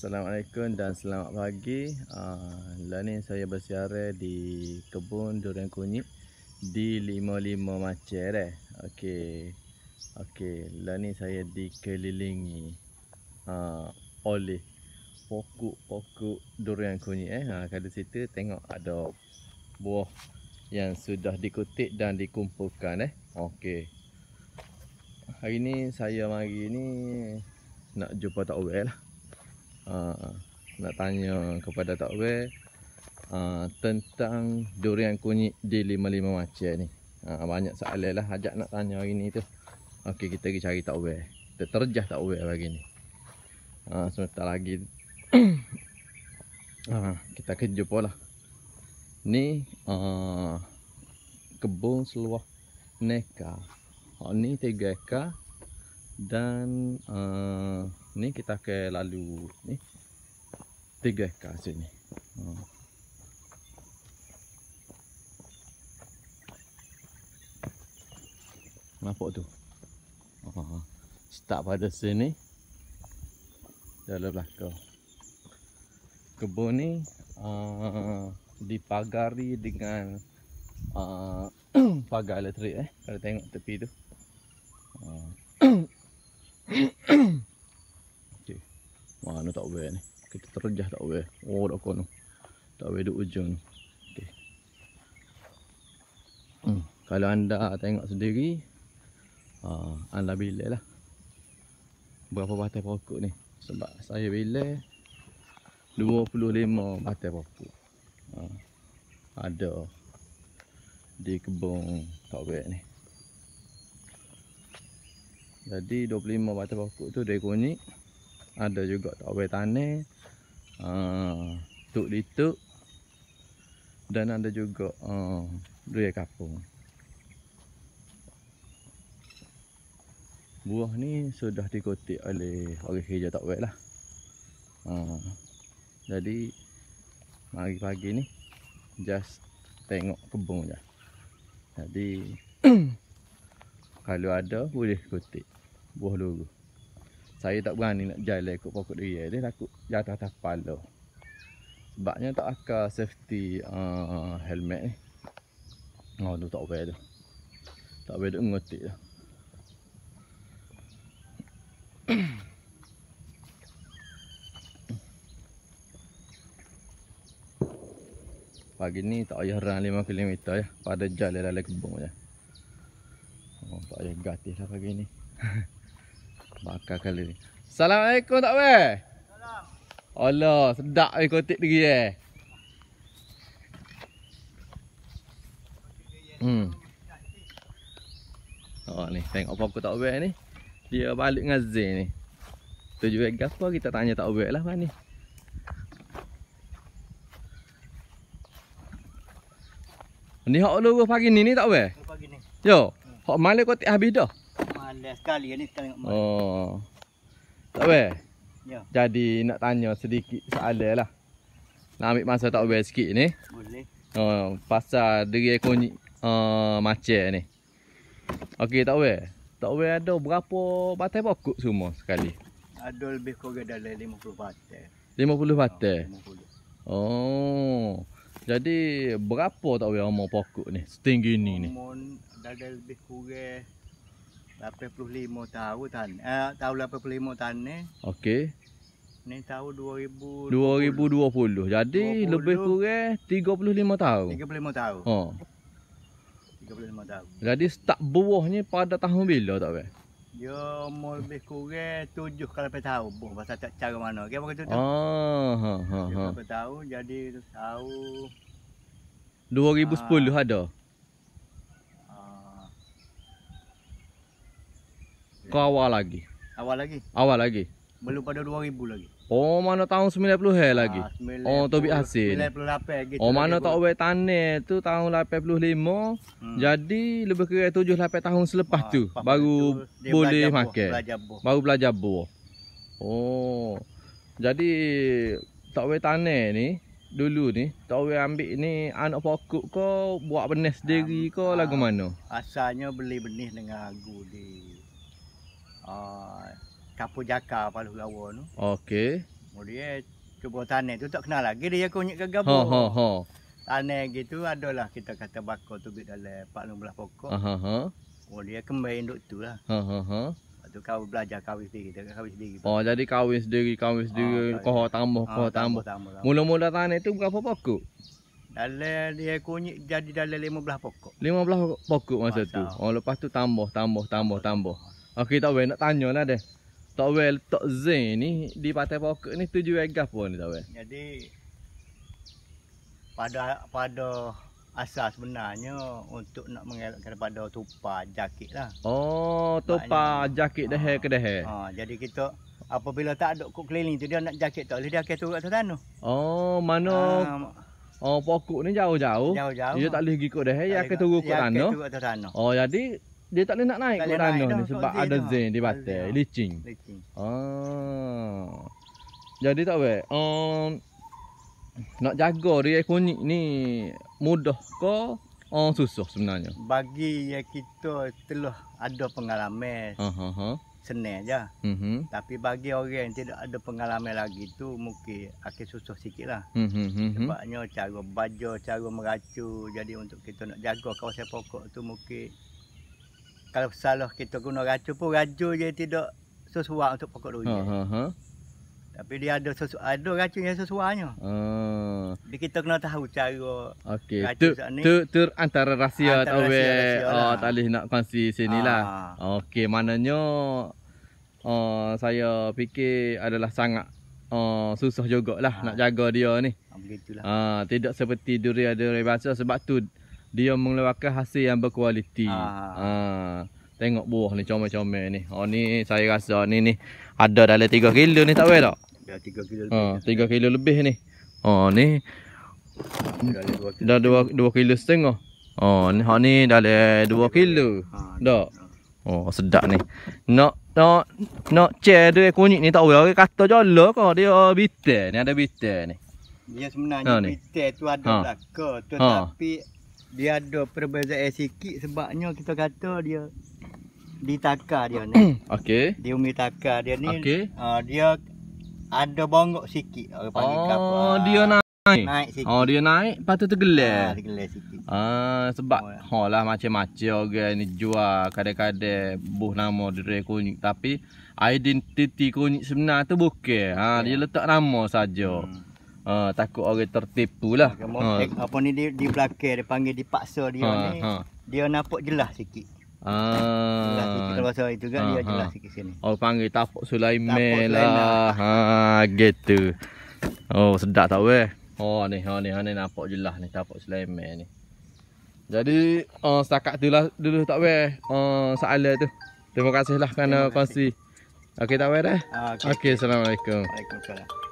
Assalamualaikum dan selamat pagi ah, Lain ni saya bersiara di kebun durian kunyit Di Lima macer eh Okey Okey Lain ni saya dikelilingi uh, Oleh pokok-pokok durian kunyit eh uh, ah, Kali situ tengok ada buah yang sudah dikutip dan dikumpulkan eh Okey Hari ni saya mari ni nak jumpa tak awal lah Ah, nak tanya kepada Tok Wei uh, tentang durian kunyit di lima-lima macam ni. Uh, banyak soalan lah ajak nak tanya hari ni tu. Okey kita pergi cari Tok Wei. Kita terjah Tok Wei pagi ni. Uh, sebentar lagi uh, kita ke jumpa lah. Ni uh, kebun seluas neka. Oh, ni tiga ekar dan uh, ni kita ke lalu ni tiga ekar sini ha. Hmm. nampak tu ha. start pada sini jalan belakang kebun ni uh, dipagari dengan uh, pagar elektrik eh kalau tengok tepi tu uh, mana tak aware ni Kita terjah tak aware Oh dah kau Tak aware duk ujung ni okay. hmm. Kalau anda tengok sendiri uh, Anda bilik lah Berapa batas pokok ni Sebab saya bilik 25 batas pokok uh, Ada Di kebun tak aware ni jadi 25 batang pokok tu dari kunyit ada juga tak boleh tanam ah, tuk dituk dan ada juga uh, durian kapung buah ni sudah dikotik oleh orang kerja tak baik lah uh, jadi pagi-pagi ni just tengok kebun je jadi kalau ada boleh kotik buah luruh saya tak berani nak jalan lah ikut pokok durian dia takut jatuh atas kepala. Sebabnya tak akar safety uh, helmet ni. Oh, tu tak boleh tu. Tak boleh duk ngotik tu. Pagi ni tak payah run 5 km ya. Pada jalan dalam kebun je. Ya. Oh, tak payah gatis lah pagi ni. Bakar kala ni. Assalamualaikum tak weh. Salam. Allah, sedap ni kotik diri eh. Hmm. Oh ni, tengok apa aku tak weh ni. Dia balik dengan Z ni. Tu juga gapo kita tanya tak weh lah mana ni. Ni hok lurus pagi ni ni tak weh? Pagi ni. Yo, hok hmm. malik kotik habis dah. Alhamdulillah sekali ni sekali tengok mak. Oh. Tak apa. Ya. Jadi nak tanya sedikit soalan lah. Nak ambil masa tak boleh sikit ni? Boleh. Oh, pasal diri kunyi uh, eh, macam ni. Okey tak boleh. Tak boleh ada berapa batang pokok semua sekali? Ada lebih kurang dalam 50 batang. 50 batang. Oh, 50. Oh. Jadi berapa tak boleh umur pokok ni? Setinggi ni ni. Umur dah lebih kurang 85 tahun eh, tahun 85 tahun ni okey ni tahun 2020 2020 jadi 20, lebih kurang 35 tahun 35 tahun ha oh. 35 tahun jadi start buahnya pada tahun bila tak be dia umur lebih kurang 7 kali per tahun buah pasal tak cara mana okey macam tu ah, ha ha ha tahun jadi tahun 2010 ha. ada ke awal lagi? Awal lagi. Awal lagi. Belum pada 2000 lagi. Oh, mana tahun 90 hari lagi? Ha, ah, 90, oh, tobi hasil. 98 lagi. Oh, mana tak awet tanah tu tahun 85. Hmm. Jadi lebih kira 7 8 tahun selepas ha, tu baru itu, boleh makan. Baru belajar buah. Oh. Jadi tak awet tanah ni dulu ni tak awet ambil ni anak pokok kau buat benih sendiri um, kau lagu ah, mana? Asalnya beli benih dengan agu di Ah, kapur jakar paluh gawa tu. Okey. Kemudian cuba tanah tu tak kenal lagi dia kunyit ke gabu. Ha ha ha. Tanah gitu adalah kita kata bakar tu bit dalam 14 pokok. Ha ha ha. Kemudian kembali induk tu lah. Ha ha ha. Lepas tu kau belajar kawin sendiri. Kita kawin sendiri. Oh pak. jadi kawin sendiri, kawin ah, sendiri. Oh, kau ha, tambah, kau ah, tambah. tambah. tambah, tambah. Mula-mula tanah tu berapa pokok? Dalam dia kunyit jadi dalam belah pokok. Lima belah pokok masa Masalah. tu. Oh lepas tu tambah, tambah, tambah, tambah. Okey tak weh nak tanya tanyalah deh. Tak weh tak Zain ni di Pantai Pokok ni tujuh vega pun ni tak weh. Jadi pada pada asas sebenarnya untuk nak mengelakkan daripada tupa jaket lah. Oh, tupa jaket ah. dah ke dah. Ha, ah, jadi kita apabila tak ada kok keliling tu dia nak jaket tak boleh dia akan turun atas tanah. Oh, mana ha, Oh, pokok ni jauh-jauh. Jauh-jauh. Dia tak boleh pergi kok dah. Dia akan turun kok tanah. Oh, jadi dia tak boleh nak naik ke mana ni sebab ada zen di batas licin oh jadi tak baik um, nak jaga dia ikonik ni mudah ke Oh uh, susah sebenarnya. Bagi yang kita telah ada pengalaman. Ha uh -huh. Senang aja. Uh mhm. -huh. Tapi bagi orang yang tidak ada pengalaman lagi tu mungkin akan susah sikitlah. Mhm. Uh Sebabnya cara baja, cara meracu jadi untuk kita nak jaga kawasan pokok tu mungkin kalau salah kita guna racun pun racun je tidak sesuai untuk pokok durian. Ha, ha, ha. Tapi dia ada sesu, ada racun yang sesuainya. Ha. Jadi kita kena tahu cara okay. racun tu, ni. Tu, tu antara rahsia antara tak oh, ah, lah. tak boleh nak kongsi sini ha. lah. Okey, maknanya oh, saya fikir adalah sangat Oh, susah jugalah ha. nak jaga dia ni. Ha, begitulah. Ha, tidak seperti durian durian biasa sebab tu dia mengeluarkan hasil yang berkualiti. Ha. ha. Tengok buah ni comel-comel ni. Oh ni saya rasa ni ni ada dalam 3 kilo ni tak payah tak? Ya 3 kilo. Ha ah, 3 kilo lebih ni. Oh ni dah 2 2 kilo setengah. Oh ni hak oh, ni dalam 2 kilo. Ha dah. Oh sedap ni. Nak nak nak cek dia kunyit ni tak payah ke kata jala ke dia bitter ni ada bitter ni. Ya sebenarnya ha, bitter tu ada ha. belaka tetapi ha dia ada perbezaan sikit sebabnya kita kata dia ditakar dia ni. Okey. Dia umi takar dia ni. Okay. Uh, ah, dia ada bongok sikit. Oh, uh, dia naik. Naik sikit. Oh, dia naik lepas tu tergelar. Ha, tergelar sikit. Ha, uh, sebab oh, ya. oh lah macam-macam orang okay, ni jual kadang-kadang buh nama dire kunyit tapi identiti kunyit sebenar tu bukan. Ha, dia ya. letak nama saja. Hmm. Ha, takut orang tertipu lah. Ha. Eh, apa ni di, di belakang dia panggil dipaksa dia ha, ni. Ha. Dia nampak jelas sikit. Ha. Jelas sikit kalau itu kan ha, dia jelas ha. sikit sini. Oh panggil tapuk Sulaiman tapuk lah. Ha gitu. Oh sedap tak weh. Oh ni ha ni ha ni nampak jelas ni tapuk Sulaiman ni. Jadi uh, setakat tu lah dulu tak weh. Uh, soalan tu. Terima kasih lah kerana kasih. kongsi. Okey tak weh dah? Okey. Okay, assalamualaikum. Waalaikumsalam.